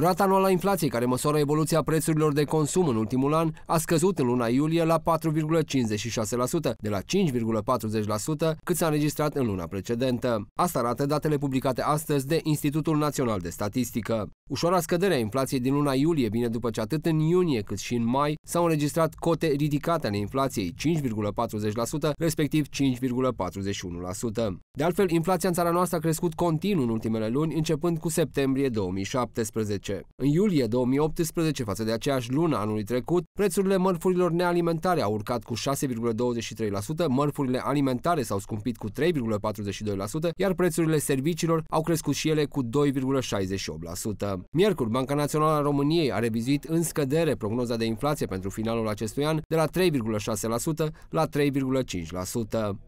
Rata anuală a inflației, care măsoară evoluția prețurilor de consum în ultimul an, a scăzut în luna iulie la 4,56%, de la 5,40% cât s-a înregistrat în luna precedentă. Asta arată datele publicate astăzi de Institutul Național de Statistică. Ușoara scădere a inflației din luna iulie vine după ce atât în iunie cât și în mai s-au înregistrat cote ridicate ale inflației 5,40%, respectiv 5,41%. De altfel, inflația în țara noastră a crescut continuu în ultimele luni, începând cu septembrie 2017. 2019. În iulie 2018, față de aceeași lună anului trecut, prețurile mărfurilor nealimentare au urcat cu 6,23%, mărfurile alimentare s-au scumpit cu 3,42%, iar prețurile serviciilor au crescut și ele cu 2,68%. Miercuri, Banca Națională a României a revizuit în scădere prognoza de inflație pentru finalul acestui an de la 3,6% la 3,5%.